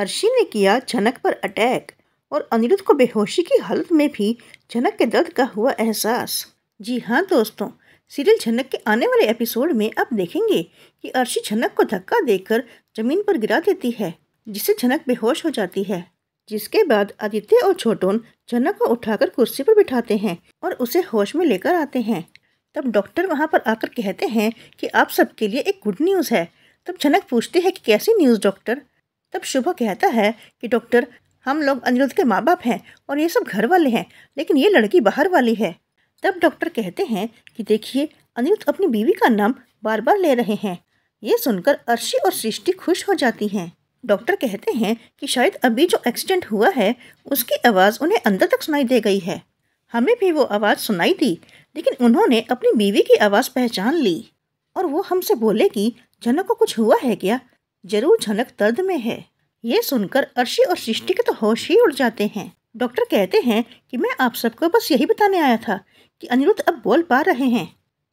अर्शी ने किया झनक पर अटैक और अनिरुद्ध को बेहोशी की हालत में भी झनक के दर्द का हुआ एहसास जी हाँ दोस्तों सीरियल झनक के आने वाले एपिसोड में आप देखेंगे कि अर्शी झनक को धक्का देकर जमीन पर गिरा देती है जिससे झनक बेहोश हो जाती है जिसके बाद आदित्य और छोटोन झनक को उठाकर कुर्सी पर बिठाते हैं और उसे होश में लेकर आते हैं तब डॉक्टर वहाँ पर आकर कहते हैं कि आप सबके लिए एक गुड न्यूज़ है तब झनक पूछते हैं कि कैसी न्यूज़ डॉक्टर तब शुभ कहता है कि डॉक्टर हम लोग अनिरुद्ध के माँ बाप हैं और ये सब घर वाले हैं लेकिन ये लड़की बाहर वाली है तब डॉक्टर कहते हैं कि देखिए अनिरुद्ध अपनी बीवी का नाम बार बार ले रहे हैं ये सुनकर अर्शी और सृष्टि खुश हो जाती हैं डॉक्टर कहते हैं कि शायद अभी जो एक्सीडेंट हुआ है उसकी आवाज़ उन्हें अंदर तक सुनाई दे गई है हमें भी वो आवाज़ सुनाई दी लेकिन उन्होंने अपनी बीवी की आवाज़ पहचान ली और वो हमसे बोले कि जनो को कुछ हुआ है क्या जरूर झनक दर्द में है ये सुनकर अर्शी और सृष्टि के तो होश ही उड़ जाते हैं डॉक्टर कहते हैं कि मैं आप सबको बस यही बताने आया था कि अनिरुद्ध अब बोल पा रहे हैं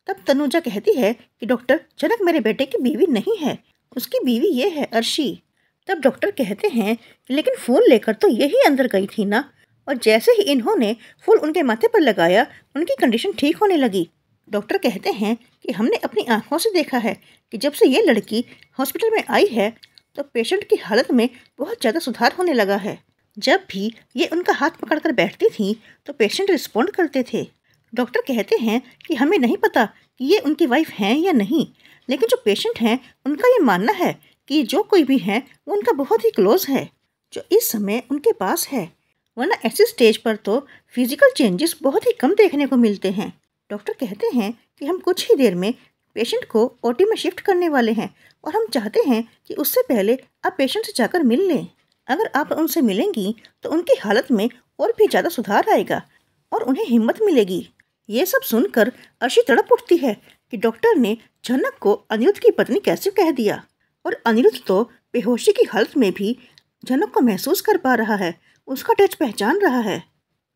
तब तनुजा कहती है कि डॉक्टर जनक मेरे बेटे की बीवी नहीं है उसकी बीवी ये है अर्शी तब डॉक्टर कहते हैं कि लेकिन फूल लेकर तो यही अंदर गई थी ना और जैसे ही इन्होंने फूल उनके माथे पर लगाया उनकी कंडीशन ठीक होने लगी डॉक्टर कहते हैं कि हमने अपनी आंखों से देखा है कि जब से ये लड़की हॉस्पिटल में आई है तो पेशेंट की हालत में बहुत ज़्यादा सुधार होने लगा है जब भी ये उनका हाथ पकड़कर बैठती थी तो पेशेंट रिस्पॉन्ड करते थे डॉक्टर कहते हैं कि हमें नहीं पता कि ये उनकी वाइफ हैं या नहीं लेकिन जो पेशेंट हैं उनका ये मानना है कि जो कोई भी है वो उनका बहुत ही क्लोज है जो इस समय उनके पास है वरना ऐसे स्टेज पर तो फिजिकल चेंजेस बहुत ही कम देखने को मिलते हैं डॉक्टर कहते हैं कि हम कुछ ही देर में पेशेंट को ओटी में शिफ्ट करने वाले हैं और हम चाहते हैं कि उससे पहले आप पेशेंट से जाकर मिल लें अगर आप उनसे मिलेंगी तो उनकी हालत में और भी ज़्यादा सुधार आएगा और उन्हें हिम्मत मिलेगी ये सब सुनकर अर्शी तड़प उठती है कि डॉक्टर ने जनक को अनिरुद्ध की पत्नी कैसे कह दिया और अनिरुद्ध तो बेहोशी की हालत में भी जनक को महसूस कर पा रहा है उसका टच पहचान रहा है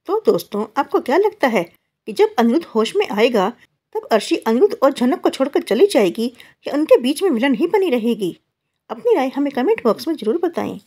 तो दोस्तों आपको क्या लगता है कि जब अनिरुद्ध होश में आएगा तब अर्शी अनिरुद्ध और झनक को छोड़कर चली जाएगी या उनके बीच में मिलन ही बनी रहेगी अपनी राय हमें कमेंट बॉक्स में जरूर बताएं